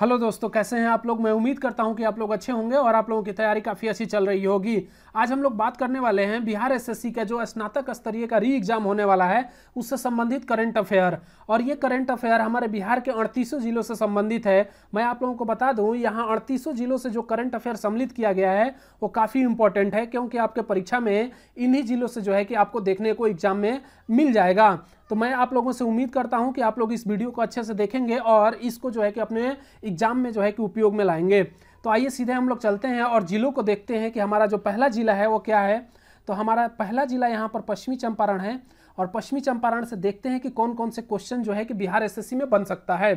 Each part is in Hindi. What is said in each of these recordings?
हेलो दोस्तों कैसे हैं आप लोग मैं उम्मीद करता हूं कि आप लोग अच्छे होंगे और आप लोगों की तैयारी काफ़ी अच्छी चल रही होगी आज हम लोग बात करने वाले हैं बिहार एसएससी का जो स्नातक स्तरीय का री एग्जाम होने वाला है उससे संबंधित करंट अफेयर और ये करंट अफेयर हमारे बिहार के अड़तीसों जिलों से संबंधित है मैं आप लोगों को बता दूँ यहाँ अड़तीसों जिलों से जो करंट अफेयर सम्मिलित किया गया है वो काफ़ी इंपॉर्टेंट है क्योंकि आपके परीक्षा में इन्हीं जिलों से जो है कि आपको देखने को एग्जाम में मिल जाएगा तो मैं आप लोगों से उम्मीद करता हूँ कि आप लोग इस वीडियो को अच्छे से देखेंगे और इसको जो है कि अपने एग्जाम में जो है कि उपयोग में लाएंगे तो आइए सीधे हम लोग चलते हैं और ज़िलों को देखते हैं कि हमारा जो पहला ज़िला है वो क्या है तो हमारा पहला ज़िला यहाँ पर पश्चिमी चंपारण है और पश्चिमी चंपारण से देखते हैं कि कौन कौन से क्वेश्चन जो है कि बिहार एस में बन सकता है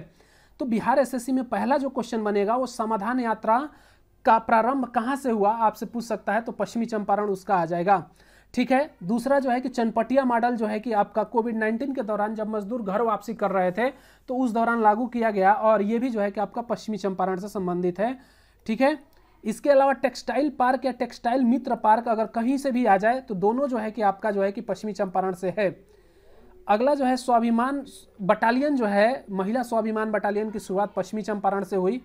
तो बिहार एस में पहला जो क्वेश्चन बनेगा वो समाधान यात्रा का प्रारंभ कहाँ से हुआ आपसे पूछ सकता है तो पश्चिमी चंपारण उसका आ जाएगा ठीक है दूसरा जो है कि चनपटिया मॉडल जो है कि आपका कोविड 19 के दौरान जब मजदूर घर वापसी कर रहे थे तो उस दौरान लागू किया गया और ये भी जो है कि आपका पश्चिमी चंपारण से संबंधित है ठीक है इसके अलावा टेक्सटाइल पार्क या टेक्सटाइल मित्र पार्क अगर कहीं से भी आ जाए तो दोनों जो है कि आपका जो है कि पश्चिमी चंपारण से है अगला जो है स्वाभिमान बटालियन जो है महिला स्वाभिमान बटालियन की शुरुआत पश्चिमी चंपारण से हुई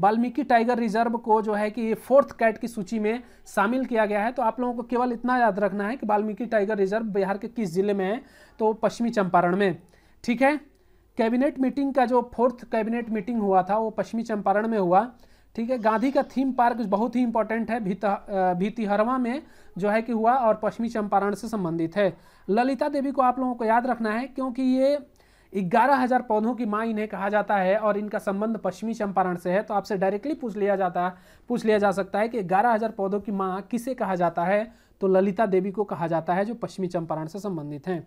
वाल्मीकि टाइगर रिजर्व को जो है कि फोर्थ कैट की सूची में शामिल किया गया है तो आप लोगों को केवल इतना याद रखना है कि वाल्मीकि टाइगर रिजर्व बिहार के किस जिले में है तो पश्चिमी चंपारण में ठीक है कैबिनेट मीटिंग का जो फोर्थ कैबिनेट मीटिंग हुआ था वो पश्चिमी चंपारण में हुआ ठीक है गांधी का थीम पार्क बहुत ही इंपॉर्टेंट है भीतिहरवा में जो है कि हुआ और पश्चिमी चंपारण से संबंधित है ललिता देवी को आप लोगों को याद रखना है क्योंकि ये ग्यारह हजार पौधों की माँ इन्हें कहा जाता है और इनका संबंध पश्चिमी चंपारण से है तो आपसे डायरेक्टली पूछ लिया जाता है पूछ लिया जा सकता है कि ग्यारह हजार पौधों की माँ किसे कहा जाता है तो ललिता देवी को कहा जाता है जो पश्चिमी चंपारण से संबंधित हैं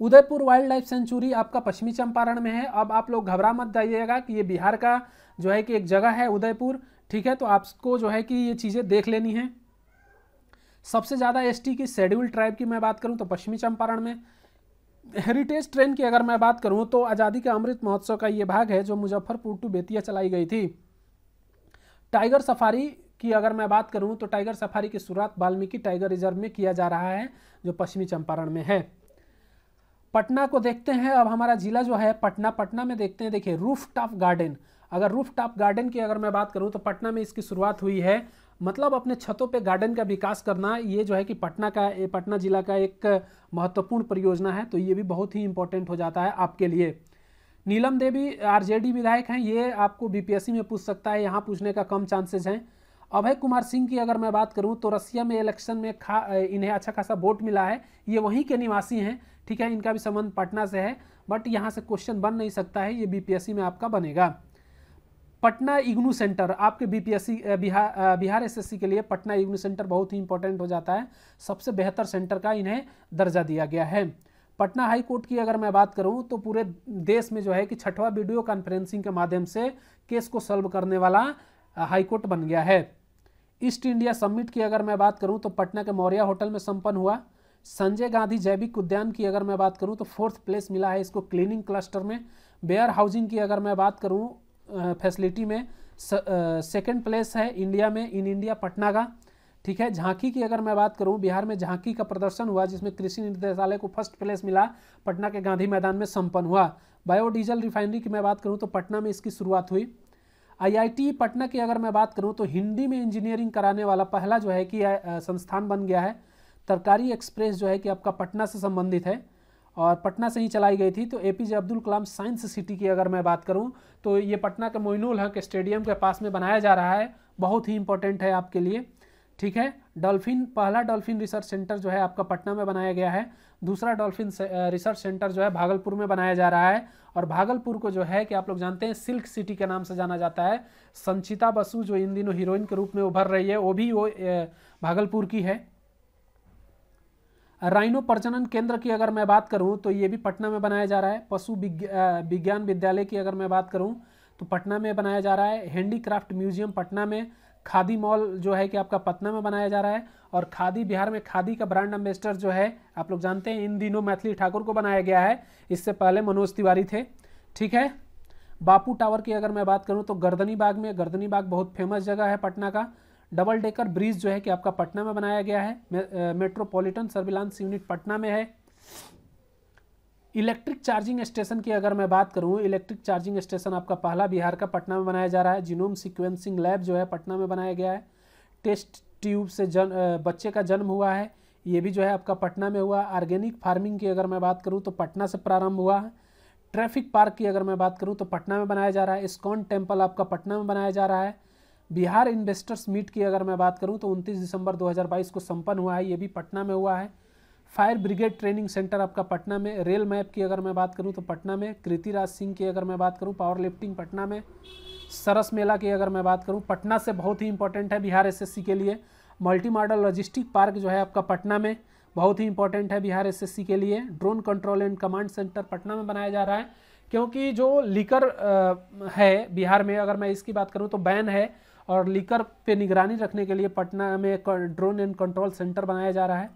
उदयपुर वाइल्ड लाइफ सेंचुरी आपका पश्चिमी चंपारण में है अब आप लोग घबरा मत जाइएगा कि ये बिहार का जो है कि एक जगह है उदयपुर ठीक है तो आपको जो है कि ये चीज़ें देख लेनी है सबसे ज़्यादा एसटी की शेड्यूल ट्राइब की मैं बात करूँ तो पश्चिमी चंपारण में हेरिटेज ट्रेन की अगर मैं बात करूं तो आज़ादी के अमृत महोत्सव का ये भाग है जो मुजफ्फरपुर टू बेतिया चलाई गई थी टाइगर सफारी की अगर मैं बात करूं तो टाइगर सफारी की शुरुआत वाल्मीकि टाइगर रिजर्व में किया जा रहा है जो पश्चिमी चंपारण में है पटना को देखते हैं अब हमारा जिला जो है पटना पटना में देखते हैं देखिए रूफ गार्डन अगर रूफ गार्डन की अगर मैं बात करूँ तो पटना में इसकी शुरुआत हुई है मतलब अपने छतों पे गार्डन का विकास करना ये जो है कि पटना का पटना ज़िला का एक महत्वपूर्ण परियोजना है तो ये भी बहुत ही इम्पोर्टेंट हो जाता है आपके लिए नीलम देवी आरजेडी विधायक हैं ये आपको बीपीएससी में पूछ सकता है यहाँ पूछने का कम चांसेस हैं अभय कुमार सिंह की अगर मैं बात करूँ तो रसिया में इलेक्शन में खा इन्हें अच्छा खासा वोट मिला है ये वहीं के निवासी हैं ठीक है इनका भी संबंध पटना से है बट यहाँ से क्वेश्चन बन नहीं सकता है ये बीपीएससी में आपका बनेगा पटना इग्नू सेंटर आपके बीपीएससी बिहार बिहार एसएससी के लिए पटना इग्नू सेंटर बहुत ही इंपॉर्टेंट हो जाता है सबसे बेहतर सेंटर का इन्हें दर्जा दिया गया है पटना हाई कोर्ट की अगर मैं बात करूं तो पूरे देश में जो है कि छठवा वीडियो कॉन्फ्रेंसिंग के माध्यम से केस को सॉल्व करने वाला हाई कोर्ट बन गया है ईस्ट इंडिया समिट की अगर मैं बात करूं तो पटना के मौर्य होटल में संपन्न हुआ संजय गांधी जैविक उद्यान की अगर मैं बात करूं तो फोर्थ प्लेस मिला है इसको क्लीनिंग क्लस्टर में बेयर हाउसिंग की अगर मैं बात करूं फैसिलिटी में सेकंड प्लेस है इंडिया में इन इंडिया पटना का ठीक है झांकी की अगर मैं बात करूं बिहार में झांकी का प्रदर्शन हुआ जिसमें कृषि निदेशालय को फर्स्ट प्लेस मिला पटना के गांधी मैदान में संपन्न हुआ बायोडीजल रिफाइनरी की मैं बात करूं तो पटना में इसकी शुरुआत हुई आईआईटी पटना की अगर मैं बात करूं तो हिंदी में इंजीनियरिंग कराने वाला पहला जो है कि संस्थान बन गया है तरकारी एक्सप्रेस जो है कि आपका पटना से संबंधित है और पटना से ही चलाई गई थी तो A P J Abdul Kalam science city की अगर मैं बात करूँ तो ये पटना के मोइनुल हक स्टेडियम के पास में बनाया जा रहा है बहुत ही इंपॉर्टेंट है आपके लिए ठीक है डॉल्फिन पहला डॉल्फिन रिसर्च सेंटर जो है आपका पटना में बनाया गया है दूसरा डॉल्फिन रिसर्च सेंटर जो है भागलपुर में बनाया जा रहा है और भागलपुर को जो है कि आप लोग जानते हैं सिल्क सिटी के नाम से जाना जाता है संचिता बसु जो इन दिनों हीरोइन के रूप में उभर रही है वो भी वो भागलपुर की है राइनो प्रजनन केंद्र की अगर मैं बात करूं तो ये भी पटना में बनाया जा रहा है पशु विज्ञान विद्यालय की अगर मैं बात करूं तो पटना में बनाया जा रहा है हैंडीक्राफ्ट म्यूजियम पटना में खादी मॉल जो है कि आपका पटना में बनाया जा रहा है और खादी बिहार में खादी का ब्रांड एम्बेसडर जो है आप लोग जानते हैं इन दिनों मैथिली ठाकुर को बनाया गया है इससे पहले मनोज तिवारी थे ठीक है बापू टावर की अगर मैं बात करूँ तो गर्दनी बाग में गर्दनी बाग बहुत फेमस जगह है पटना का डबल डेकर ब्रिज जो है कि आपका पटना में बनाया गया है मेट्रोपॉलिटन सर्विलांस यूनिट पटना में है इलेक्ट्रिक चार्जिंग स्टेशन की अगर मैं बात करूं इलेक्ट्रिक चार्जिंग स्टेशन आपका पहला बिहार का पटना में बनाया जा रहा है जीनोम सिक्वेंसिंग लैब जो है पटना में बनाया गया है टेस्ट ट्यूब से जन बच्चे का जन्म हुआ है ये भी जो है आपका पटना में हुआ ऑर्गेनिक फार्मिंग की अगर मैं बात करूँ तो पटना से प्रारंभ हुआ है ट्रैफिक पार्क की अगर मैं बात करूँ तो पटना में बनाया जा रहा है इस्कॉन टेम्पल आपका पटना में बनाया जा रहा है बिहार इन्वेस्टर्स मीट की अगर मैं बात करूं तो 29 दिसंबर 2022 को संपन्न हुआ है ये भी पटना में हुआ है फायर ब्रिगेड ट्रेनिंग सेंटर आपका पटना में रेल मैप की अगर मैं बात करूं तो पटना में कृतिराज सिंह की अगर मैं बात करूं पावर लिफ्टिंग पटना में सरस मेला की अगर मैं बात करूँ पटना से बहुत ही इंपॉर्टेंट है बिहार एस के लिए मल्टी मॉडल लॉजिस्टिक पार्क जो है आपका पटना में बहुत ही इंपॉर्टेंट है बिहार एस के लिए drone control and command centre Patna में बनाया जा रहा है क्योंकि जो लीकर है बिहार में अगर मैं इसकी बात करूँ तो बैन है और लीकर पे निगरानी रखने के लिए पटना में ड्रोन एंड कंट्रोल सेंटर बनाया जा रहा है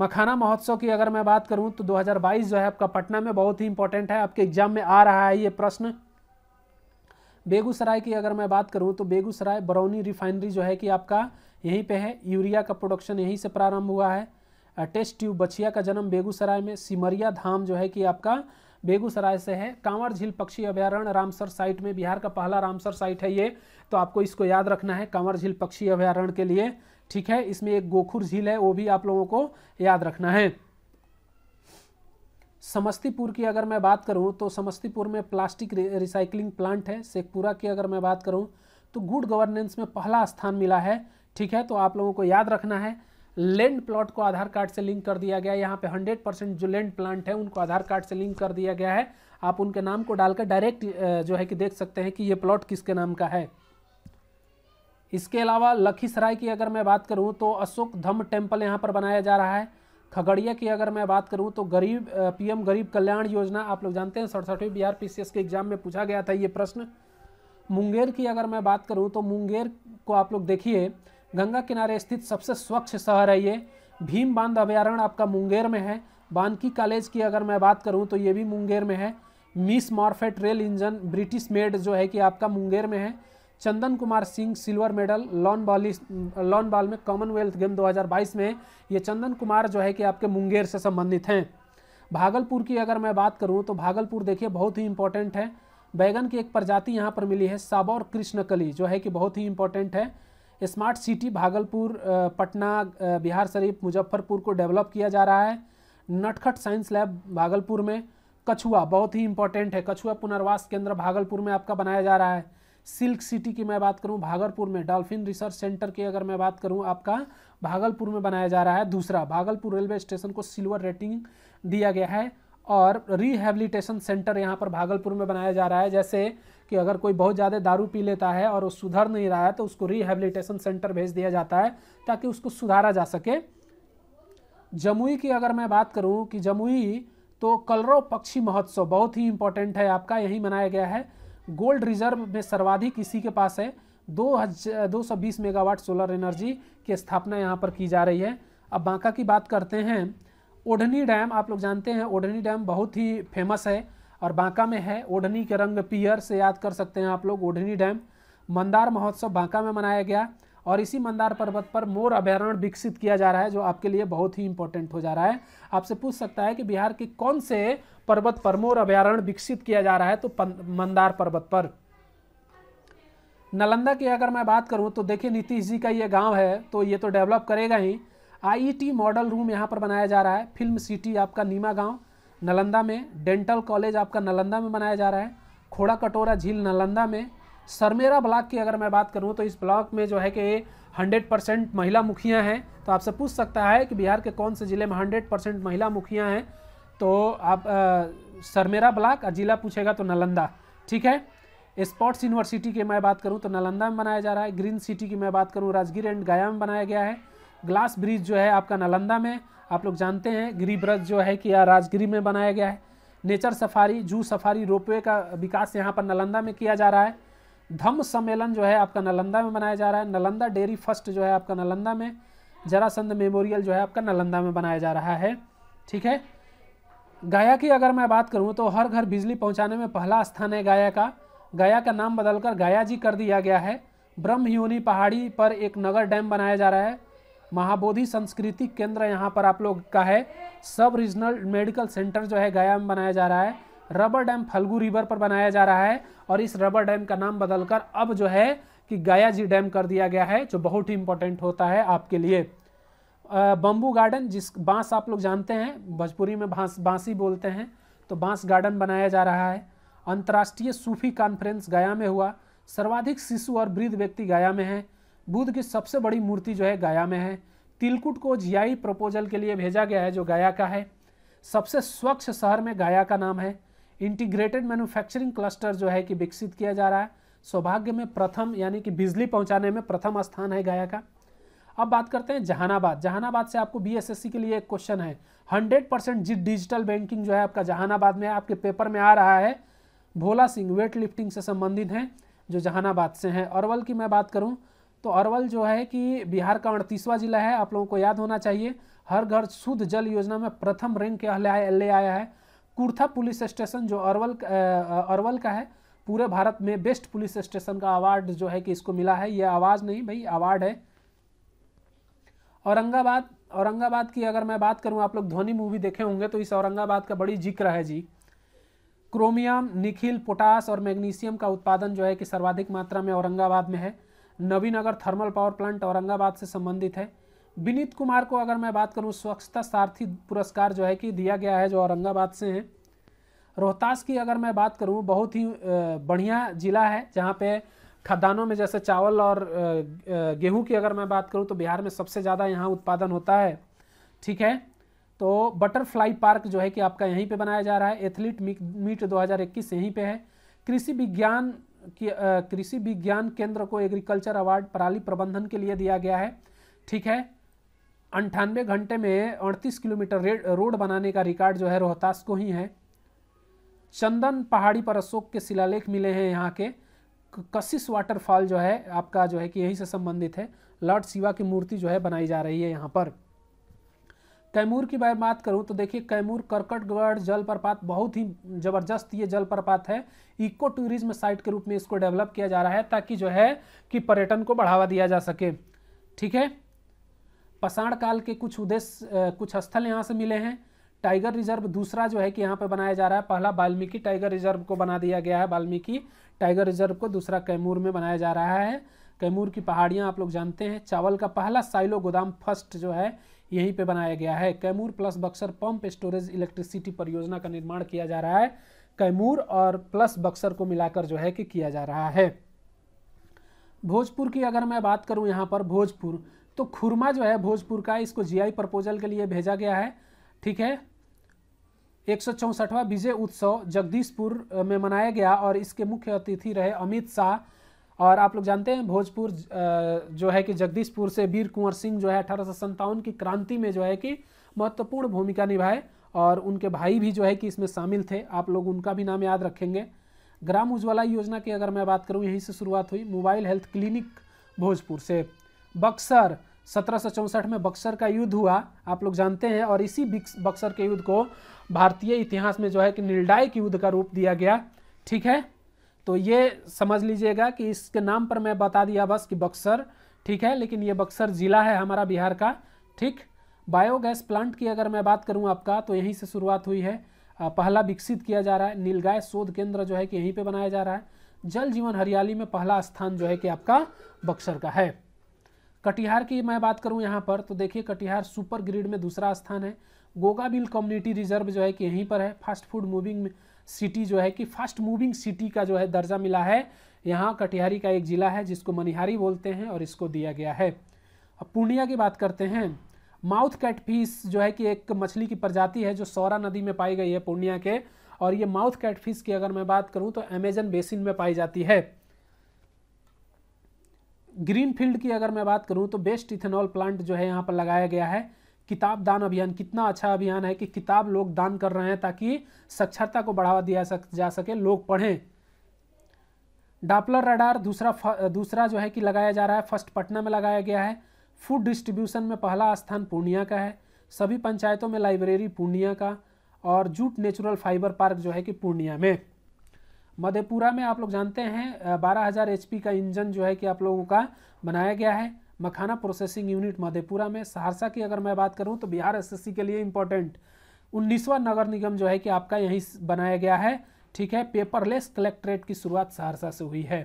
मखाना महोत्सव की अगर मैं बात करूं तो 2022 जो है आपका पटना में बहुत ही इंपॉर्टेंट है आपके एग्जाम में आ रहा है ये प्रश्न बेगूसराय की अगर मैं बात करूं तो बेगूसराय बरौनी रिफाइनरी जो है कि आपका यहीं पे है यूरिया का प्रोडक्शन यहीं से प्रारंभ हुआ है टेस्ट ट्यूब बछिया का जन्म बेगूसराय में सिमरिया धाम जो है कि आपका बेगूसराय से है कांवर झील पक्षी अभ्यारण्य रामसर साइट में बिहार का पहला रामसर साइट है ये तो आपको इसको याद रखना है कंवर झील पक्षी अभ्यारण्य के लिए ठीक है इसमें एक गोखुर झील है वो भी आप लोगों को याद रखना है समस्तीपुर की अगर मैं बात करूं तो समस्तीपुर में प्लास्टिक रिसाइकलिंग प्लांट है शेखपुरा की अगर मैं बात करूं तो गुड गवर्नेंस में पहला स्थान मिला है ठीक है तो आप लोगों को याद रखना है लैंड प्लॉट को आधार कार्ड से लिंक कर दिया गया है यहाँ पे 100 परसेंट जो लैंड प्लांट है उनको आधार कार्ड से लिंक कर दिया गया है आप उनके नाम को डालकर डायरेक्ट जो है कि देख सकते हैं कि ये प्लॉट किसके नाम का है इसके अलावा लखीसराय की अगर मैं बात करूँ तो अशोक धम टेम्पल यहाँ पर बनाया जा रहा है खगड़िया की अगर मैं बात करूँ तो गरीब पीएम गरीब कल्याण योजना आप लोग जानते हैं सड़सठवीं बिहार पीसीएस के एग्जाम में पूछा गया था ये प्रश्न मुंगेर की अगर मैं बात करूं तो मुंगेर को आप लोग देखिए गंगा किनारे स्थित सबसे स्वच्छ शहर है ये भीम बांध अभ्यारण्य आपका मुंगेर में है बानकी कॉलेज की अगर मैं बात करूँ तो ये भी मुंगेर में है Miss Morphet rail engine British made जो है कि आपका मुंगेर में है Chandan Kumar Singh silver medal lawn bowls lawn ball में कॉमनवेल्थ गेम 2022 में ये चंदन कुमार जो है कि आपके मुंगेर से संबंधित हैं भागलपुर की अगर मैं बात करूँ तो भागलपुर देखिए बहुत ही इंपॉर्टेंट है बैगन की एक प्रजाति यहाँ पर मिली है साबौर कृष्णकली जो है कि बहुत ही इंपॉर्टेंट है स्मार्ट सिटी भागलपुर पटना बिहार शरीफ मुजफ्फरपुर को डेवलप किया जा रहा है नटखट साइंस लैब भागलपुर में कछुआ बहुत ही इंपॉर्टेंट है कछुआ पुनर्वास केंद्र भागलपुर में आपका बनाया जा रहा है सिल्क सिटी की मैं बात करूं भागलपुर में डॉल्फिन रिसर्च सेंटर की अगर मैं बात करूं आपका भागलपुर में बनाया जा रहा है दूसरा भागलपुर रेलवे स्टेशन को सिल्वर रेटिंग दिया गया है और रिहेबिलिटेशन सेंटर यहाँ पर भागलपुर में बनाया जा रहा है जैसे कि अगर कोई बहुत ज़्यादा दारू पी लेता है और वो सुधर नहीं रहा है तो उसको रिहेबिलिटेशन सेंटर भेज दिया जाता है ताकि उसको सुधारा जा सके जमुई की अगर मैं बात करूँ कि जमुई तो कलरव पक्षी महोत्सव बहुत ही इंपॉर्टेंट है आपका यही मनाया गया है गोल्ड रिजर्व में सर्वाधिक इसी के पास है दो हजार दो सौ बीस मेगावाट सोलर एनर्जी की स्थापना यहाँ पर की जा रही है अब बांका की बात करते हैं ओढ़नी डैम आप लोग जानते हैं ओढ़नी डैम बहुत ही फेमस है और बांका में है ओढ़नी के रंग पियर से याद कर सकते हैं आप लोग ओढ़नी डैम मंदार महोत्सव बांका में मनाया गया और इसी मंदार पर्वत पर मोर अभ्यारण्य विकसित किया जा रहा है जो आपके लिए बहुत ही इंपॉर्टेंट हो जा रहा है आपसे पूछ सकता है कि बिहार के कौन से पर्वत पर मोर अभ्यारण्य विकसित किया जा रहा है तो मंदार पर्वत पर नालंदा की अगर मैं बात करूं तो देखिए नीतीश जी का ये गांव है तो ये तो डेवलप करेगा ही आईईटी मॉडल रूम यहाँ पर बनाया जा रहा है फिल्म सिटी आपका नीमा गांव नालंदा में डेंटल कॉलेज आपका नालंदा में बनाया जा रहा है खोड़ा कटोरा झील नालंदा में सरमेरा ब्लॉक की अगर मैं बात करूँ तो इस ब्लॉक में जो है कि हंड्रेड परसेंट महिला मुखिया हैं तो आपसे पूछ सकता है कि बिहार के कौन से ज़िले में हंड्रेड परसेंट महिला मुखिया हैं तो आप आ, सरमेरा ब्लॉक और ज़िला पूछेगा तो नालंदा ठीक है स्पोर्ट्स यूनिवर्सिटी की मैं बात करूँ तो नालंदा में बनाया जा रहा है ग्रीन सिटी की मैं बात करूँ राजगीर एंड गया में बनाया गया है ग्लास ब्रिज जो है आपका नालंदा में आप लोग जानते हैं गिरी ब्रज जो है कि राजगिरी में बनाया गया है nature safari zoo safari ropeway का विकास यहाँ पर नालंदा में किया जा रहा है धम्म सम्मेलन जो है आपका नालंदा में मनाया जा रहा है नालंदा डेयरी फर्स्ट जो है आपका नालंदा में जरासंध मेमोरियल जो है आपका नालंदा में बनाया जा रहा है ठीक है गाया की अगर मैं बात करूं तो हर घर बिजली पहुंचाने में पहला स्थान है गाया का गाया का नाम बदलकर गाया जी कर दिया गया है ब्रह्मयोनी पहाड़ी पर एक नगर डैम बनाया जा रहा है महाबोधि संस्कृति केंद्र यहाँ पर आप लोग का है सब रीजनल मेडिकल सेंटर जो है गया में बनाया जा रहा है रबर डैम फल्गू रिवर पर बनाया जा रहा है और इस रबर डैम का नाम बदलकर अब जो है कि गया जी डैम कर दिया गया है जो बहुत ही इंपॉर्टेंट होता है आपके लिए बम्बू गार्डन जिस बांस आप लोग जानते हैं भोजपुरी में बांस बांसी बोलते हैं तो बांस गार्डन बनाया जा रहा है अंतर्राष्ट्रीय सूफी कॉन्फ्रेंस गया में हुआ सर्वाधिक शिशु और वृद्ध व्यक्ति गया में है बुद्ध की सबसे बड़ी मूर्ति जो है गया में है तिलकुट को जियाई प्रपोजल के लिए भेजा गया है जो गया का है सबसे स्वच्छ शहर में गया का नाम है इंटीग्रेटेड मैन्युफैक्चरिंग क्लस्टर जो है कि विकसित किया जा रहा है सौभाग्य में प्रथम यानी कि बिजली पहुंचाने में प्रथम स्थान है गया का अब बात करते हैं जहानाबाद जहानाबाद से आपको बीएसएससी के लिए एक क्वेश्चन है हंड्रेड परसेंट डिजिटल बैंकिंग जो है आपका जहानाबाद में आपके पेपर में आ रहा है भोला सिंह वेट लिफ्टिंग से संबंधित हैं जो जहानाबाद से हैं अरवल की मैं बात करूँ तो अरवल जो है कि बिहार का अड़तीसवां जिला है आप लोगों को याद होना चाहिए हर घर शुद्ध जल योजना में प्रथम रैंक के ले आया है कुर्था पुलिस स्टेशन जो अरवल अरवल का है पूरे भारत में बेस्ट पुलिस स्टेशन का अवार्ड जो है कि इसको मिला है यह आवाज़ नहीं भाई अवार्ड है औरंगाबाद औरंगाबाद की अगर मैं बात करूं आप लोग ध्वनि मूवी देखे होंगे तो इस औरंगाबाद का बड़ी जिक्र है जी क्रोमियम निखिल पोटास और मैग्नीशियम का उत्पादन जो है कि सर्वाधिक मात्रा में औरंगाबाद में है Nabinagar thermal power plant Aurangabad से संबंधित है विनीत कुमार को अगर मैं बात करूँ स्वच्छता सारथी पुरस्कार जो है कि दिया गया है जो औरंगाबाद से हैं रोहतास की अगर मैं बात करूँ बहुत ही बढ़िया ज़िला है जहाँ पे खदानों में जैसे चावल और गेहूं की अगर मैं बात करूं तो बिहार में सबसे ज़्यादा यहाँ उत्पादन होता है ठीक है तो बटरफ्लाई पार्क जो है कि आपका यहीं पे बनाया जा रहा है एथलीट मीट 2021 यहीं पे है कृषि विज्ञान की कृषि विज्ञान केंद्र को एग्रीकल्चर अवार्ड पराली प्रबंधन के लिए दिया गया है ठीक है अंठानवे घंटे में अड़तीस किलोमीटर रोड बनाने का रिकॉर्ड जो है रोहतास को ही है चंदन पहाड़ी पर अशोक के शिलालेख मिले हैं यहाँ के कशिश वाटरफॉल जो है आपका जो है कि यहीं से संबंधित है लॉर्ड शिवा की मूर्ति जो है बनाई जा रही है यहाँ पर कैमूर की मैं बात करूँ तो देखिए कैमूर करकटगढ़ जलप्रपात बहुत ही ज़बरदस्त ये जलप्रपात है इको टूरिज्म साइट के रूप में इसको डेवलप किया जा रहा है ताकि जो है कि पर्यटन को बढ़ावा दिया जा सके ठीक है पषाण काल के कुछ उद्देश्य कुछ स्थल यहाँ से मिले हैं टाइगर रिजर्व दूसरा जो है कि यहाँ पर बनाया जा रहा है पहला वाल्मीकि टाइगर रिजर्व को बना दिया गया है वाल्मीकि टाइगर रिजर्व को दूसरा कैमूर में बनाया जा रहा है कैमूर की पहाड़ियाँ आप लोग जानते हैं चावल का पहला साइलो गोदाम फर्स्ट जो है यहीं पे बनाया गया है Kaimur plus Buxar pump storage electricity परियोजना का निर्माण किया जा रहा है कैमूर और प्लस बक्सर को मिलाकर जो है कि किया जा रहा है भोजपुर की अगर मैं बात करूं यहाँ पर भोजपुर तो खुरमा जो है भोजपुर का इसको जीआई प्रपोजल के लिए भेजा गया है ठीक है एक सौ विजय उत्सव जगदीशपुर में मनाया गया और इसके मुख्य अतिथि रहे अमित शाह और आप लोग जानते हैं भोजपुर जो है कि जगदीशपुर से वीर कुंवर सिंह जो है अठारह की क्रांति में जो है कि महत्वपूर्ण भूमिका निभाए और उनके भाई भी जो है कि इसमें शामिल थे आप लोग उनका भी नाम याद रखेंगे ग्राम उज्ज्वला योजना की अगर मैं बात करूँ यहीं से शुरुआत हुई मोबाइल हेल्थ क्लिनिक भोजपुर से बक्सर सत्रह में बक्सर का युद्ध हुआ आप लोग जानते हैं और इसी बक्सर के युद्ध को भारतीय इतिहास में जो है कि निर्णायक युद्ध का रूप दिया गया ठीक है तो ये समझ लीजिएगा कि इसके नाम पर मैं बता दिया बस कि बक्सर ठीक है लेकिन ये बक्सर ज़िला है हमारा बिहार का ठीक बायोगैस प्लांट की अगर मैं बात करूँ आपका तो यहीं से शुरुआत हुई है पहला विकसित किया जा रहा है नीलगाय शोध केंद्र जो है कि यहीं पर बनाया जा रहा है जल जीवन हरियाली में पहला स्थान जो है कि आपका बक्सर का है कटिहार की मैं बात करूँ यहाँ पर तो देखिए कटिहार सुपर ग्रिड में दूसरा स्थान है गोगाबिल कम्युनिटी रिजर्व जो है कि यहीं पर है फास्ट फूड मूविंग सिटी जो है कि फास्ट मूविंग सिटी का जो है दर्जा मिला है यहाँ कटिहारी का एक ज़िला है जिसको मनिहारी बोलते हैं और इसको दिया गया है अब पूर्णिया की बात करते हैं माउथ कैटफिश जो है कि एक मछली की प्रजाति है जो सौरा नदी में पाई गई है पूर्णिया के और ये माउथ कैटफिश की अगर मैं बात करूँ तो अमेजन बेसिन में पाई जाती है ग्रीन फील्ड की अगर मैं बात करूँ तो बेस्ट इथेनॉल प्लांट जो है यहाँ पर लगाया गया है किताब दान अभियान कितना अच्छा अभियान है कि किताब लोग दान कर रहे हैं ताकि साक्षरता को बढ़ावा दिया सक, जा सके लोग पढ़ें डापलर रडार दूसरा दूसरा जो है कि लगाया जा रहा है फर्स्ट पटना में लगाया गया है फूड डिस्ट्रीब्यूशन में पहला स्थान पूर्णिया का है सभी पंचायतों में लाइब्रेरी पूर्णिया का और जूट नेचुरल फाइबर पार्क जो है कि पूर्णिया में मधेपुरा में आप लोग जानते हैं बारह हज़ार एच का इंजन जो है कि आप लोगों का बनाया गया है मखाना प्रोसेसिंग यूनिट मधेपुरा में सहरसा की अगर मैं बात करूं तो बिहार एसएससी के लिए इम्पोर्टेंट उन्नीसवां नगर निगम जो है कि आपका यहीं बनाया गया है ठीक है पेपरलेस कलेक्ट्रेट की शुरुआत सहरसा से हुई है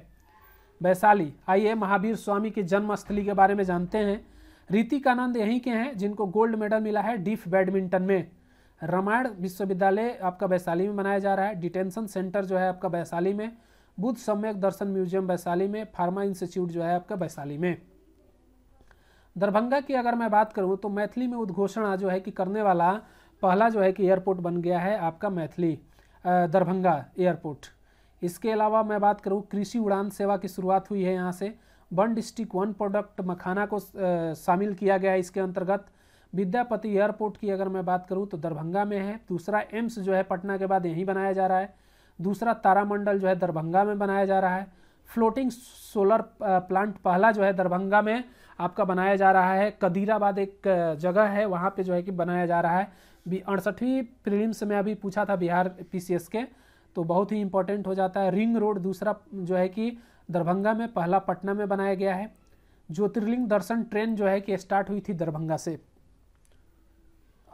वैशाली आइए महावीर स्वामी की जन्मस्थली के बारे में जानते हैं ऋतिकानंद यहीं के हैं जिनको गोल्ड मेडल मिला है डीफ बैडमिंटन में रामायण विश्वविद्यालय आपका वैशाली में मनाया जा रहा है डिटेंशन सेंटर जो है आपका वैशाली में बुद्ध सम्यक दर्शन म्यूजियम वैशाली में फार्मा इंस्टीट्यूट जो है आपका वैशाली में दरभंगा की अगर मैं बात करूं तो मैथिली में उद्घोषणा जो है कि करने वाला पहला जो है कि एयरपोर्ट बन गया है आपका मैथिली दरभंगा एयरपोर्ट इसके अलावा मैं बात करूँ कृषि उड़ान सेवा की शुरुआत हुई है यहाँ से one district one product makhana को शामिल किया गया है इसके अंतर्गत विद्यापति एयरपोर्ट की अगर मैं बात करूँ तो दरभंगा में है दूसरा एम्स जो है पटना के बाद यहीं बनाया जा रहा है दूसरा तारामंडल जो है दरभंगा में बनाया जा रहा है फ्लोटिंग सोलर प्लांट पहला जो है दरभंगा में आपका बनाया जा रहा है कदीराबाद एक जगह है वहाँ पे जो है कि बनाया जा रहा है भी अड़सठवीं प्रीलिम्स में अभी पूछा था बिहार पीसीएस के तो बहुत ही इंपॉर्टेंट हो जाता है रिंग रोड दूसरा जो है कि दरभंगा में पहला पटना में बनाया गया है ज्योतिर्लिंग दर्शन ट्रेन जो है कि स्टार्ट हुई थी दरभंगा से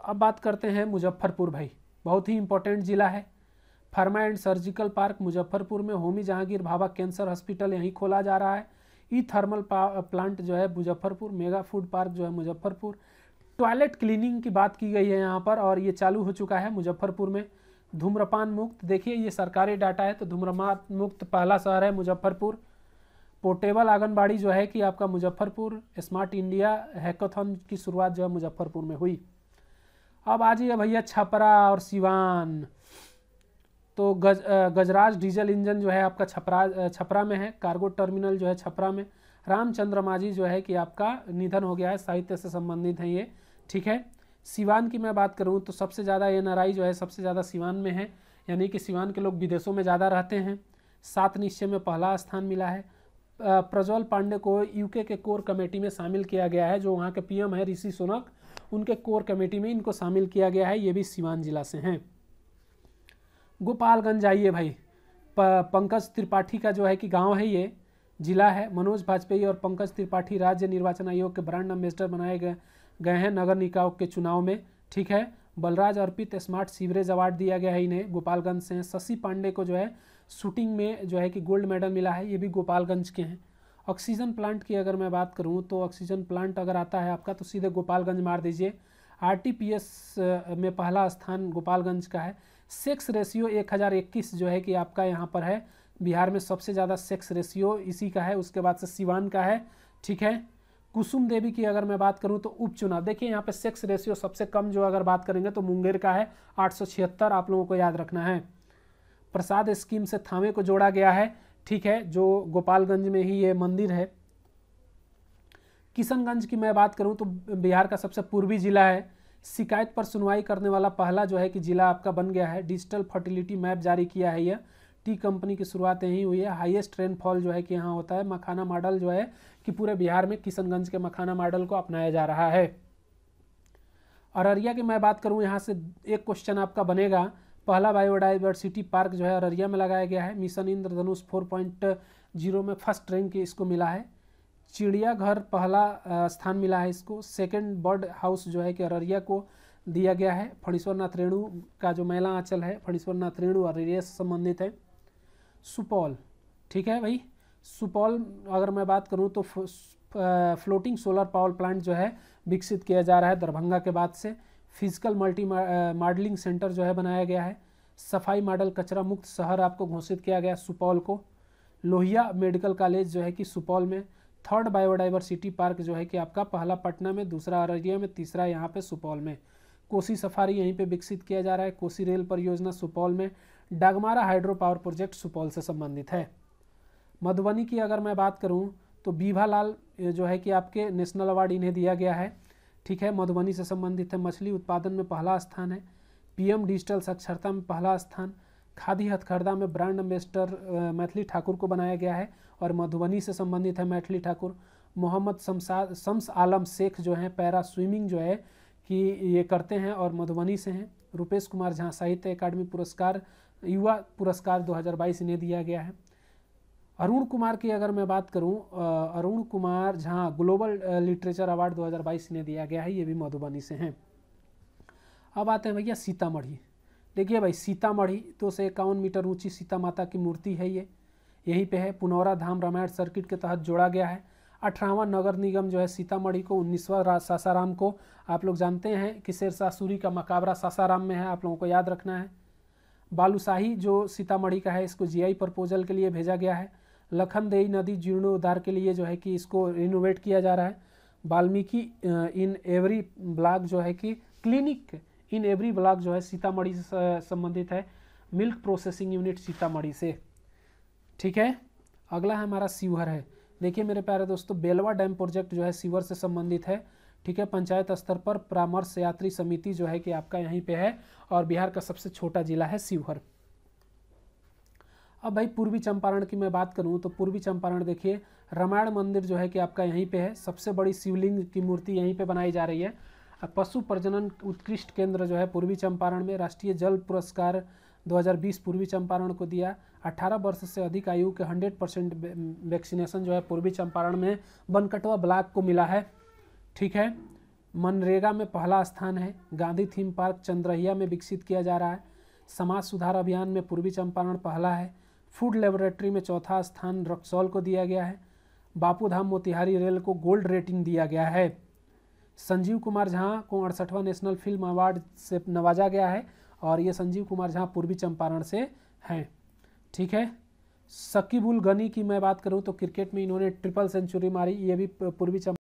अब बात करते हैं मुजफ्फरपुर भाई बहुत ही इंपॉर्टेंट ज़िला है pharma and surgical park Muzaffarpur में होमी जहांगीर भाभा कैंसर हॉस्पिटल यहीं खोला जा रहा है ई थर्मल प्लांट जो है मुजफ्फरपुर मेगा फूड पार्क जो है मुजफ्फरपुर टॉयलेट क्लीनिंग की बात की गई है यहाँ पर और ये चालू हो चुका है मुजफ्फरपुर में धूम्रपान मुक्त देखिए ये सरकारी डाटा है तो धूम्रपान मुक्त पहला शहर है मुजफ्फरपुर पोर्टेबल आंगनबाड़ी जो है कि आपका मुजफ्फरपुर स्मार्ट इंडिया हैकाथन की शुरुआत जो है मुजफ्फरपुर में हुई अब आ जाइए भैया छपरा और सिवान तो गज गजराज डीजल इंजन जो है आपका छपरा छपरा में है कार्गो टर्मिनल जो है छपरा में रामचंद्र माझी जो है कि आपका निधन हो गया है साहित्य से संबंधित है ये ठीक है सिवान की मैं बात करूँ तो सबसे ज़्यादा एन जो है सबसे ज़्यादा सिवान में है यानी कि सिवान के लोग विदेशों में ज़्यादा रहते हैं सात निश्चय में पहला स्थान मिला है प्रज्वल पांडे को यूके के कोर कमेटी में शामिल किया गया है जो वहाँ के पीएम है ऋषि सोनक उनके कोर कमेटी में इनको शामिल किया गया है ये भी सिवान जिला से हैं गोपालगंज आइए भाई पंकज त्रिपाठी का जो है कि गांव है ये जिला है मनोज वाजपेयी और पंकज त्रिपाठी राज्य निर्वाचन आयोग के ब्रांड एम्बेसडर बनाए गए गए हैं नगर निकाय के चुनाव में ठीक है Balraj Arpit smart sewerage award दिया गया है इन्हें गोपालगंज से शशि पांडे को जो है शूटिंग में जो है कि गोल्ड मेडल मिला है ये भी गोपालगंज के हैं ऑक्सीजन प्लांट की अगर मैं बात करूँ तो ऑक्सीजन प्लांट अगर आता है आपका तो सीधे गोपालगंज मार दीजिए आर में पहला स्थान गोपालगंज का है सेक्स रेशियो एक जो है कि आपका यहाँ पर है बिहार में सबसे ज़्यादा सेक्स रेशियो इसी का है उसके बाद से सिवान का है ठीक है कुसुम देवी की अगर मैं बात करूं तो उपचुनाव देखिए यहाँ पे सेक्स रेशियो सबसे कम जो अगर बात करेंगे तो मुंगेर का है 876 आप लोगों को याद रखना है प्रसाद स्कीम से थामे को जोड़ा गया है ठीक है जो गोपालगंज में ही ये मंदिर है किशनगंज की मैं बात करूँ तो बिहार का सबसे पूर्वी जिला है शिकायत पर सुनवाई करने वाला पहला जो है कि ज़िला आपका बन गया है डिजिटल फर्टिलिटी मैप जारी किया है यह टी कंपनी की शुरुआत यहीं हुई है हाईएस्ट रेनफॉल जो है कि यहाँ होता है मखाना मॉडल जो है कि पूरे बिहार में किशनगंज के मखाना मॉडल को अपनाया जा रहा है अररिया की मैं बात करूँ यहाँ से एक क्वेश्चन आपका बनेगा पहला बायोडाइवर्सिटी पार्क जो है अररिया में लगाया गया है mission Indradhanush four point zero में फर्स्ट रैंक इसको मिला है चिड़ियाघर पहला स्थान मिला है इसको सेकेंड बर्ड हाउस जो है कि अररिया को दिया गया है फणीश्वर नाथ रेणु का जो मैला आँचल है फणीश्वर नाथ रेणु अररिया से संबंधित है सुपौल ठीक है भाई सुपौल अगर मैं बात करूँ तो फ्लोटिंग सोलर पावर प्लांट जो है विकसित किया जा रहा है दरभंगा के बाद से फिजिकल मल्टी मॉडलिंग सेंटर जो है बनाया गया है सफाई मॉडल कचरा मुक्त शहर आपको घोषित किया गया सुपौल को लोहिया मेडिकल कॉलेज जो है कि सुपौल में थर्ड बायोडाइवर्सिटी पार्क जो है कि आपका पहला पटना में दूसरा अररिया में तीसरा यहाँ पे सुपौल में कोसी सफारी यहीं पे विकसित किया जा रहा है कोसी रेल परियोजना सुपौल में Dagmara hydro power project Supaul से संबंधित है मधुबनी की अगर मैं बात करूँ तो बीभा जो है कि आपके नेशनल अवार्ड इन्हें दिया गया है ठीक है मधुबनी से संबंधित है मछली उत्पादन में पहला स्थान है पीएम डिजिटल साक्षरता में पहला स्थान खादी हथखरदा में ब्रांड एम्बेसडर मैथिली ठाकुर को बनाया गया है और मधुबनी से संबंधित है मैथिली ठाकुर मोहम्मद शमसा शम्स आलम शेख जो हैं पैरा स्विमिंग जो है कि ये करते हैं और मधुबनी से हैं रुपेश कुमार झा साहित्य अकादमी पुरस्कार युवा पुरस्कार 2022 इन्हें दिया गया है अरुण कुमार की अगर मैं बात करूं अरुण कुमार जहां ग्लोबल लिटरेचर अवार्ड 2022 ने दिया गया है ये भी मधुबनी से हैं अब आते हैं भैया सीतामढ़ी देखिए भाई सीतामढ़ी दो तो सौ इक्यावन मीटर ऊंची सीता माता की मूर्ति है ये यहीं पे है पुनौरा धाम रामायण सर्किट के तहत जोड़ा गया है अठारहवा नगर निगम जो है सीतामढ़ी को उन्नीसवा सासाराम को आप लोग जानते हैं कि शेरशाह सूरी का मकाबरा सासाराम में है आप लोगों को याद रखना है बालूशाही जो सीतामढ़ी का है इसको जीआई प्रपोजल के लिए भेजा गया है लखनदेही नदी जीर्णोद्धार के लिए जो है कि इसको रिनोवेट किया जा रहा है वाल्मीकि इन एवरी ब्लॉक जो है कि क्लिनिक इन एवरी ब्लॉक जो है सीतामढ़ी से संबंधित है मिल्क प्रोसेसिंग यूनिट सीतामढ़ी से ठीक है अगला है हमारा सीवर है देखिए मेरे प्यारे दोस्तों बेलवा डैम प्रोजेक्ट जो है सीवर से संबंधित है ठीक है पंचायत स्तर पर परामर्श यात्री समिति जो है कि आपका यहीं पे है और बिहार का सबसे छोटा जिला है शिवहर अब भाई पूर्वी चंपारण की मैं बात करूँ तो पूर्वी चंपारण देखिए रामायण मंदिर जो है कि आपका यहीं पे है सबसे बड़ी शिवलिंग की मूर्ति यहीं पे बनाई जा रही है पशु प्रजनन उत्कृष्ट केंद्र जो है पूर्वी चंपारण में राष्ट्रीय जल पुरस्कार 2020 पूर्वी चंपारण को दिया 18 वर्ष से अधिक आयु के 100 परसेंट वैक्सीनेशन जो है पूर्वी चंपारण में बनकटवा ब्लॉक को मिला है ठीक है मनरेगा में पहला स्थान है गांधी थीम पार्क चंद्रहिया में विकसित किया जा रहा है समाज सुधार अभियान में पूर्वी चंपारण पहला है फूड लेबोरेटरी में चौथा स्थान रक्सौल को दिया गया है बापूधाम मोतिहारी रेल को गोल्ड रेटिंग दिया गया है संजीव कुमार झा को अड़सठवां नेशनल फिल्म अवार्ड से नवाजा गया है और ये संजीव कुमार झा पूर्वी चंपारण से हैं ठीक है सकीबुल गनी की मैं बात करूं तो क्रिकेट में इन्होंने ट्रिपल सेंचुरी मारी ये भी पूर्वी चंपारण